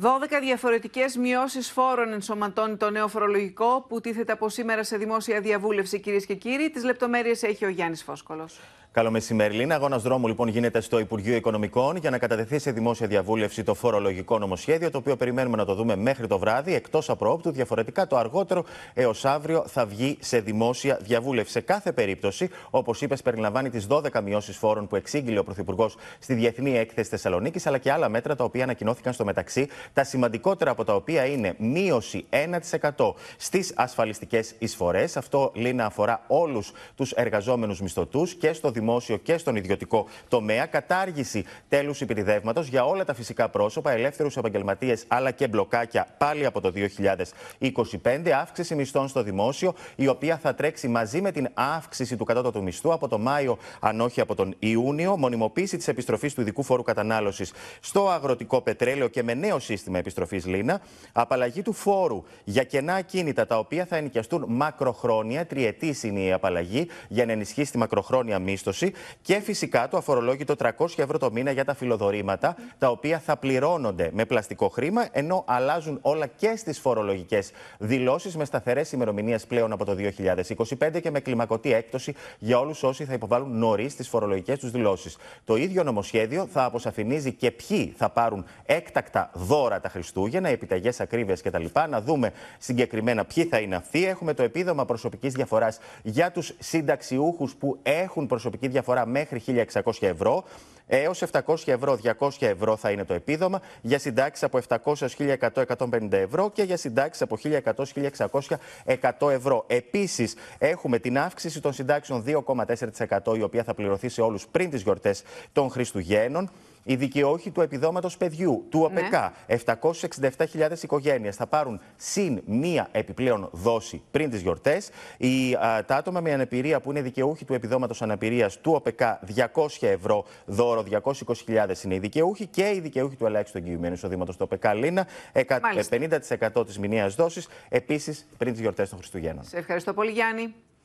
12 διαφορετικές μειώσεις φόρων ενσωματώνει το νέο φορολογικό που τίθεται από σήμερα σε δημόσια διαβούλευση, κυρίες και κύριοι. Τις λεπτομέρειες έχει ο Γιάννης Φόσκολο. Λίνα. αγώνας δρόμου λοιπόν γίνεται στο Υπουργείο Οικονομικών για να κατατεθεί σε δημόσια διαβούλευση το φορολογικό νομοσχέδιο, το οποίο περιμένουμε να το δούμε μέχρι το βράδυ, εκτός απρόόπτου. Διαφορετικά, το αργότερο έως αύριο θα βγει σε δημόσια διαβούλευση. Σε κάθε περίπτωση, όπως είπες, περιλαμβάνει τις 12 μειώσεις φόρων που εξήγηλε ο Πρωθυπουργός στη Διεθνή Έκθεση Θεσσαλονίκης, αλλά και άλλα μέτρα τα οποία ανακοινώθηκαν στο μεταξύ. Τα σημαντικότερα από τα οποία είναι μείωση 1% στις ασφαλιστικές εισφορές. Αυτό, Λίνα, αφορά όλους τους εργαζόμενους μισθωτούς και στο δημόσιο δημόσιο και στον ιδιωτικό τομέα, κατάργηση τέλους υπηρηδεύματο για όλα τα φυσικά πρόσωπα, ελεύθερους επαγγελματίες αλλά και μπλοκάκια πάλι από το 2025, αύξηση μισθών στο δημόσιο, η οποία θα τρέξει μαζί με την αύξηση του κατώτατου μισθού από το Μάιο, αν όχι από τον Ιούνιο, μονιμοποίηση της επιστροφής του ειδικού φόρου κατανάλωσης στο αγροτικό πετρέλαιο και με νέο σύστημα επιστροφής Λίνα, απαλλαγή του φόρου για κενά κίνητα τα οποία θα ενοικιαστούν μακροχρόνια, τριετής είναι η απαλλαγή για να ενισχύσει τη μακροχρόνια μίσθωση και φυσικά το αφορολόγητο 300 ευρώ το μήνα για τα φιλοδορήματα, τα οποία θα πληρώνονται με πλαστικό χρήμα, ενώ αλλάζουν όλα και στις φορολογικές δηλώσεις με σταθερές ημερομηνίες πλέον από το 2025 και με κλιμακωτή έκπτωση για όλους όσοι θα υποβάλουν νωρίς τις φορολογικές τους δηλώσεις. Το ίδιο νομοσχέδιο θα αποσαφηνίζει και ποιοι θα πάρουν έκτακτα δώρα τα Χριστούγεννα, επιταγές ακρίβεια κτλ. Να δούμε συγκεκριμένα ποιοι θα είναι αυτοί. Έχουμε το επίδομα προσωπικής διαφοράς για τους συνταξιούχους που έχουν προσωπική διαφορά μέχρι 1.600 ευρώ έως 700 ευρώ, 200 ευρώ θα είναι το επίδομα, για συντάξεις από 700 1100, 150 ευρώ και για συντάξεις από 1100, 1600, 100 ευρώ. Επίσης, έχουμε την αύξηση των συντάξεων 2,4% η οποία θα πληρωθεί σε όλους πριν τις γιορτές των Χριστουγέννων. Οι δικαιούχοι του επιδόματος παιδιού, του ναι. ΟΠΕΚΑ, 767.000 οικογένειες θα πάρουν συν μία επιπλέον δόση πριν τις γιορτές. Τα άτομα με αναπηρία που είναι δικαιούχοι του επιδόματος αναπηρίας του ΟΠΕΚΑ, 200 ευρώ δώρο 220.000 είναι οι δικαιούχοι και οι δικαιούχοι του ελάχιστου εγγυημένου εισοδήματος, το Πεκαλίνα, 50% της μηνιαίας δόσης επίσης πριν τις γιορτές των Χριστουγέννων. Σε ευχαριστώ πολύ, Γιάννη.